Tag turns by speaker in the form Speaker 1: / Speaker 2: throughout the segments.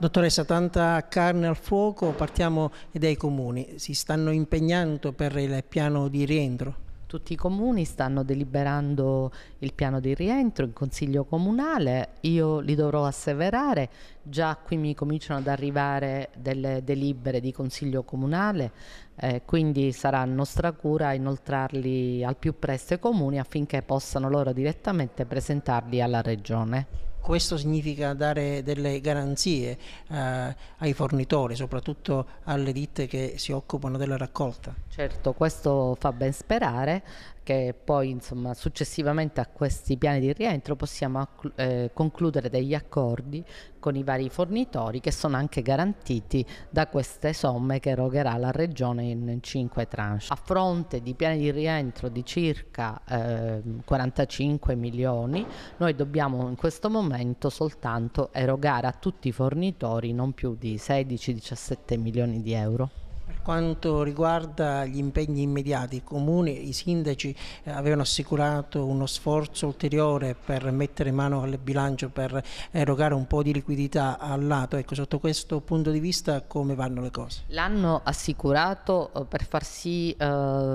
Speaker 1: Dottoressa, tanta carne al fuoco, partiamo dai comuni. Si stanno impegnando per il piano di rientro? Tutti i comuni stanno deliberando
Speaker 2: il piano di rientro in consiglio comunale, io li dovrò asseverare, già qui mi cominciano ad arrivare delle delibere di consiglio comunale, eh, quindi sarà nostra cura inoltrarli al più presto ai comuni affinché possano loro direttamente presentarli alla regione
Speaker 1: questo significa dare delle garanzie eh, ai fornitori, soprattutto alle ditte che si occupano della raccolta. Certo, questo fa ben sperare che poi insomma,
Speaker 2: successivamente a questi piani di rientro possiamo eh, concludere degli accordi con i vari fornitori che sono anche garantiti da queste somme che erogherà la Regione in cinque tranche. A fronte di piani di rientro di circa eh, 45 milioni, noi dobbiamo in questo momento Benevento soltanto erogare a
Speaker 1: tutti i fornitori non più di 16-17 milioni di euro. Per quanto riguarda gli impegni immediati, i comuni, i sindaci eh, avevano assicurato uno sforzo ulteriore per mettere mano al bilancio, per erogare un po' di liquidità al lato. Ecco, sotto questo punto di vista come vanno le cose? L'hanno assicurato
Speaker 2: eh, per far sì, eh,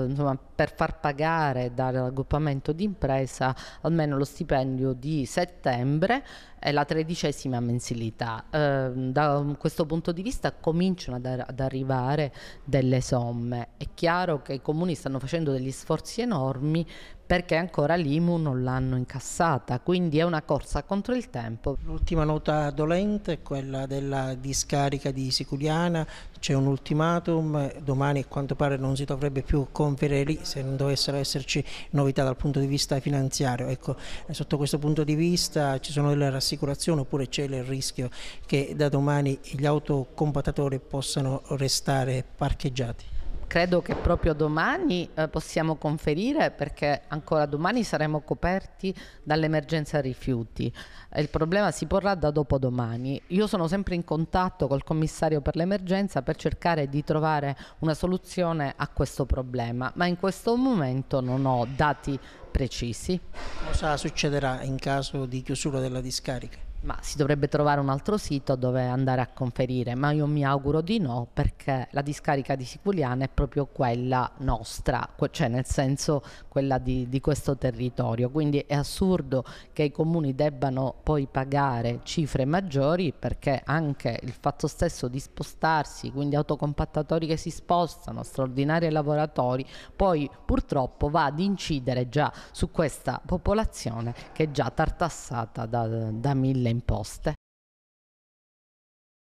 Speaker 2: insomma, per far pagare dall'aggruppamento di impresa almeno lo stipendio di settembre e la tredicesima mensilità. Eh, da questo punto di vista cominciano ad, ar ad arrivare delle somme. È chiaro che i comuni stanno facendo degli sforzi enormi perché ancora l'IMU
Speaker 1: non l'hanno incassata, quindi è una corsa contro il tempo. L'ultima nota dolente è quella della discarica di Siculiana, c'è un ultimatum, domani a quanto pare non si dovrebbe più compiere lì se non dovessero esserci novità dal punto di vista finanziario. Ecco, sotto questo punto di vista ci sono delle rassicurazioni oppure c'è il rischio che da domani gli autocompattatori possano restare parcheggiati?
Speaker 2: credo che proprio domani eh, possiamo conferire perché ancora domani saremo coperti dall'emergenza rifiuti. Eh, il problema si porrà da dopodomani. Io sono sempre in contatto col commissario per l'emergenza per cercare di trovare una soluzione a questo problema, ma in questo momento non ho dati precisi. Cosa
Speaker 1: succederà in caso di chiusura della discarica? ma si
Speaker 2: dovrebbe trovare un altro sito dove andare a conferire, ma io mi auguro di no perché la discarica di Siculiana è proprio quella nostra, cioè nel senso quella di, di questo territorio, quindi è assurdo che i comuni debbano poi pagare cifre maggiori perché anche il fatto stesso di spostarsi, quindi autocompattatori che si spostano, straordinari lavoratori, poi purtroppo va ad incidere già su questa popolazione che è già tartassata da, da mille imposte